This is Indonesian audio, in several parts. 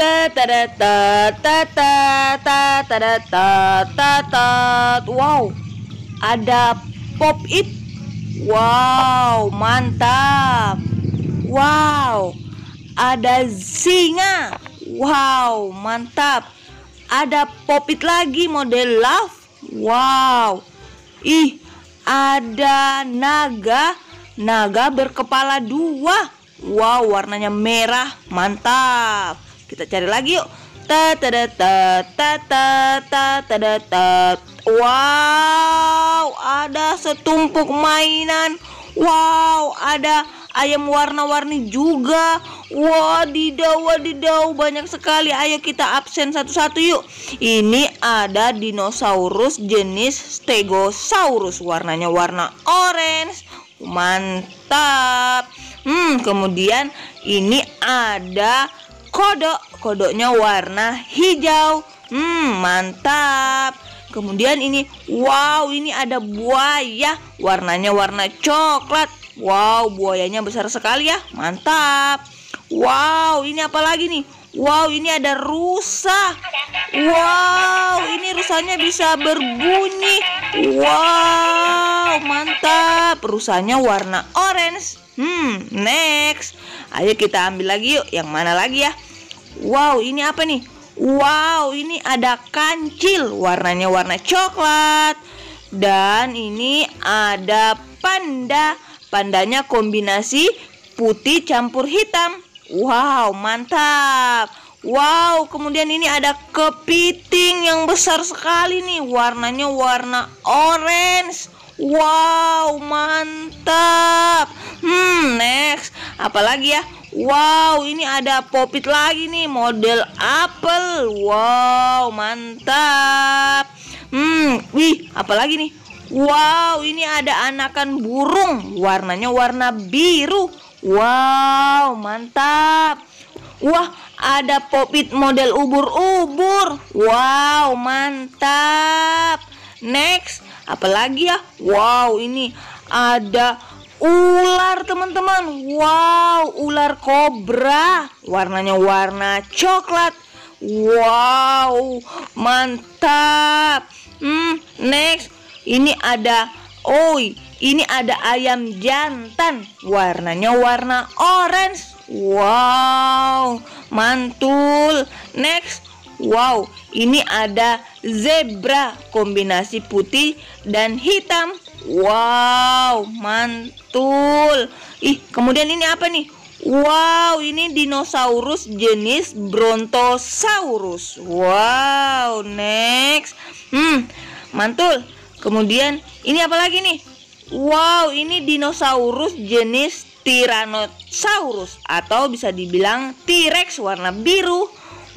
ta ta ta ta ta ta ta ta ta ta ta wow ada pop it wow mantap wow ada singa wow mantap ada pop it lagi model love wow ih ada naga naga berkepala dua wow warnanya merah mantap kita cari lagi yuk. Ta ta da ta ta ta ta ta da ta. Wow, ada setumpuk mainan. Wow, ada ayam warna-warni juga. Wadidaw, wadidaw, banyak sekali. Ayo kita absen satu-satu yuk. Ini ada dinosaurus jenis Stegosaurus. Warnanya warna orange. Mantap. Hmm, kemudian ini ada kodok. Kodoknya warna hijau. Hmm, mantap. Kemudian ini, wow, ini ada buaya. Warnanya warna coklat. Wow, buayanya besar sekali ya. Mantap. Wow, ini apa lagi nih? Wow, ini ada rusa. Wow, ini rusanya bisa berbunyi. Wow, mantap. Rusanya warna orange. Hmm, next. Ayo kita ambil lagi yuk. Yang mana lagi ya? Wow, ini apa nih? Wow, ini ada kancil, warnanya warna coklat. Dan ini ada panda. Pandanya kombinasi putih campur hitam. Wow, mantap. Wow, kemudian ini ada kepiting yang besar sekali nih, warnanya warna orange. Wow, mantap. Hmm, next. Apalagi ya? Wow, ini ada popit lagi nih, model apple. Wow, mantap. Hmm, wih, apalagi nih? Wow, ini ada anakan burung. Warnanya warna biru. Wow, mantap. Wah, ada popit model ubur-ubur. Wow, mantap. Next, apalagi ya wow ini ada ular teman-teman wow ular kobra warnanya warna coklat wow mantap hmm next ini ada oi ini ada ayam jantan warnanya warna orange wow mantul next Wow, ini ada zebra kombinasi putih dan hitam. Wow, mantul. Ih, kemudian ini apa nih? Wow, ini dinosaurus jenis Brontosaurus. Wow, next. Hmm, mantul. Kemudian ini apa lagi nih? Wow, ini dinosaurus jenis Tyrannosaurus atau bisa dibilang T-Rex warna biru.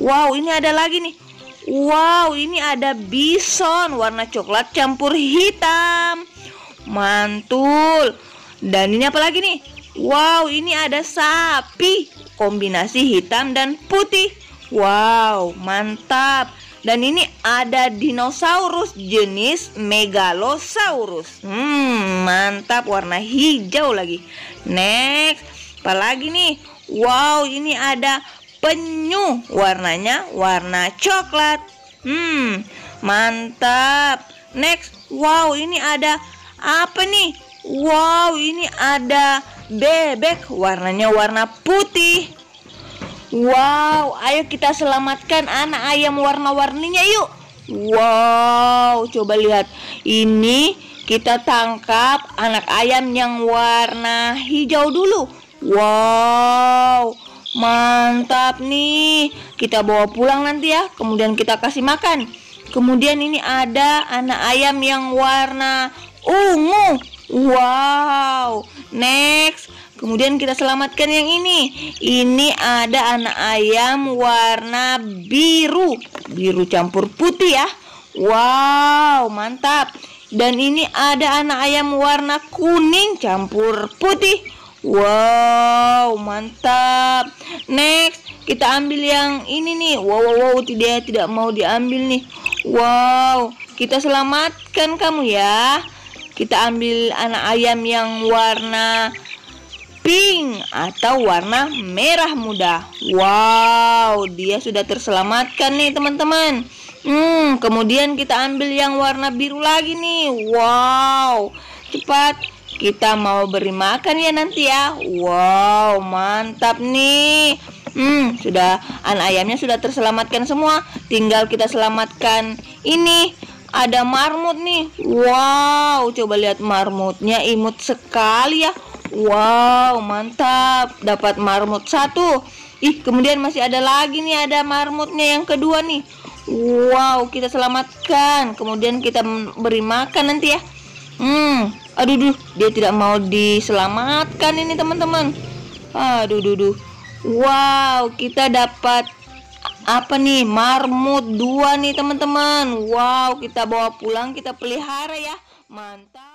Wow, ini ada lagi nih. Wow, ini ada bison warna coklat campur hitam. Mantul. Dan ini apa lagi nih? Wow, ini ada sapi kombinasi hitam dan putih. Wow, mantap. Dan ini ada dinosaurus jenis megalosaurus. Hmm, mantap warna hijau lagi. Next, apa lagi nih? Wow, ini ada penyu warnanya warna coklat hmm mantap next wow ini ada apa nih wow ini ada bebek warnanya warna putih wow ayo kita selamatkan anak ayam warna-warninya yuk wow coba lihat ini kita tangkap anak ayam yang warna hijau dulu wow Mantap nih. Kita bawa pulang nanti ya. Kemudian kita kasih makan. Kemudian ini ada anak ayam yang warna ungu. Wow. Next. Kemudian kita selamatkan yang ini. Ini ada anak ayam warna biru. Biru campur putih ya. Wow, mantap. Dan ini ada anak ayam warna kuning campur putih. Wow, mantap. Next, kita ambil yang ini nih. Wow, wow, wow, tidak tidak mau diambil nih. Wow, kita selamatkan kamu ya. Kita ambil anak ayam yang warna pink atau warna merah muda. Wow, dia sudah terselamatkan nih, teman-teman. Hmm, kemudian kita ambil yang warna biru lagi nih. Wow. Cepat, kita mau beri makan ya nanti ya. Wow, mantap nih. Hmm, sudah an ayamnya sudah terselamatkan semua. Tinggal kita selamatkan ini ada marmut nih. Wow, coba lihat marmutnya imut sekali ya. Wow, mantap. Dapat marmut satu. Ih, kemudian masih ada lagi nih ada marmutnya yang kedua nih. Wow, kita selamatkan. Kemudian kita beri makan nanti ya. Hmm, aduh duh dia tidak mau diselamatkan ini teman-teman aduh duh duh wow kita dapat apa nih marmut dua nih teman-teman wow kita bawa pulang kita pelihara ya mantap